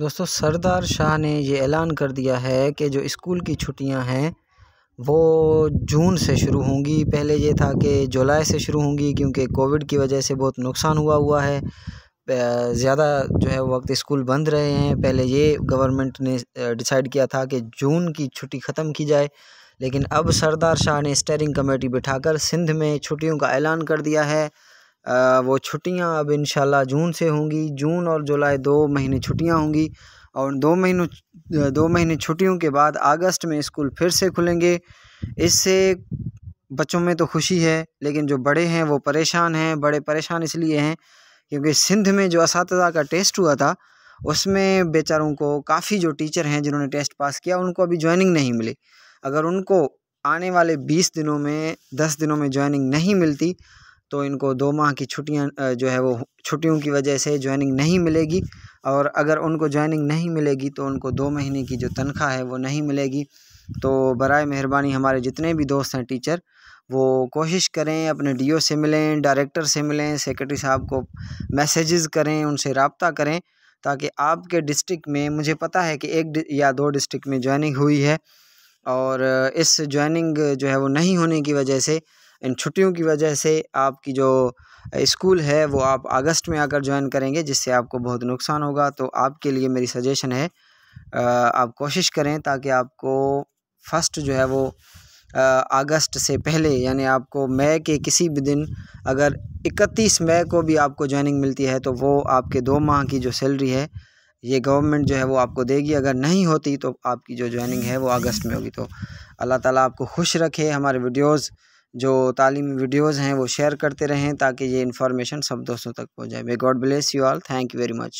दोस्तों सरदार शाह ने ये ऐलान कर दिया है कि जो स्कूल की छुट्टियां हैं वो जून से शुरू होंगी पहले ये था कि जुलाई से शुरू होंगी क्योंकि कोविड की वजह से बहुत नुकसान हुआ हुआ है ज़्यादा जो है वक्त स्कूल बंद रहे हैं पहले ये गवर्नमेंट ने डिसाइड किया था कि जून की छुट्टी ख़त्म की जाए लेकिन अब सरदार शाह ने स्टेयरिंग कमेटी बिठाकर सिंध में छुट्टियों का ऐलान कर दिया है वो छुट्टियाँ अब शाला जून से होंगी जून और जुलाई दो महीने छुट्टियाँ होंगी और दो महीनों दो महीने छुट्टियों के बाद अगस्त में स्कूल फिर से खुलेंगे इससे बच्चों में तो खुशी है लेकिन जो बड़े हैं वो परेशान हैं बड़े परेशान इसलिए हैं क्योंकि सिंध में जो इस का टेस्ट हुआ था उसमें बेचारों को काफ़ी जो टीचर हैं जिन्होंने टेस्ट पास किया उनको अभी ज्वाइनिंग नहीं मिली अगर उनको आने वाले बीस दिनों में दस दिनों में ज्वाइनिंग नहीं मिलती तो इनको दो माह की छुट्टियाँ जो है वो छुट्टियों की वजह से ज्वाइनिंग नहीं मिलेगी और अगर उनको ज्वाइनिंग नहीं मिलेगी तो उनको दो महीने की जो तनख्वाह है वो नहीं मिलेगी तो बरए मेहरबानी हमारे जितने भी दोस्त हैं टीचर वो कोशिश करें अपने डीओ से मिलें डायरेक्टर से मिलें सेक्रेटरी साहब को मैसेजेस करें उनसे रबता करें ताकि आपके डिस्ट्रिक्ट में मुझे पता है कि एक या दो डिस्ट्रिक्ट में ज्वाइनिंग हुई है और इस जॉइनिंग जो है वो नहीं होने की वजह से इन छुट्टियों की वजह से आपकी जो स्कूल है वो आप अगस्त में आकर ज्वाइन करेंगे जिससे आपको बहुत नुकसान होगा तो आपके लिए मेरी सजेशन है आप कोशिश करें ताकि आपको फर्स्ट जो है वो अगस्त से पहले यानी आपको मई के किसी भी दिन अगर 31 मई को भी आपको ज्वाइनिंग मिलती है तो वो आपके दो माह की जो सैलरी है ये गवर्नमेंट जो है वो आपको देगी अगर नहीं होती तो आपकी जो ज्वाइनिंग है वो अगस्त में होगी तो अल्लाह ताला आपको खुश रखे हमारे वीडियोज़ जो तालीमी वीडियोज़ हैं वो शेयर करते रहें ताकि ये इन्फॉर्मेशन सब दोस्तों तक पहुँच जाए God bless you all thank you very much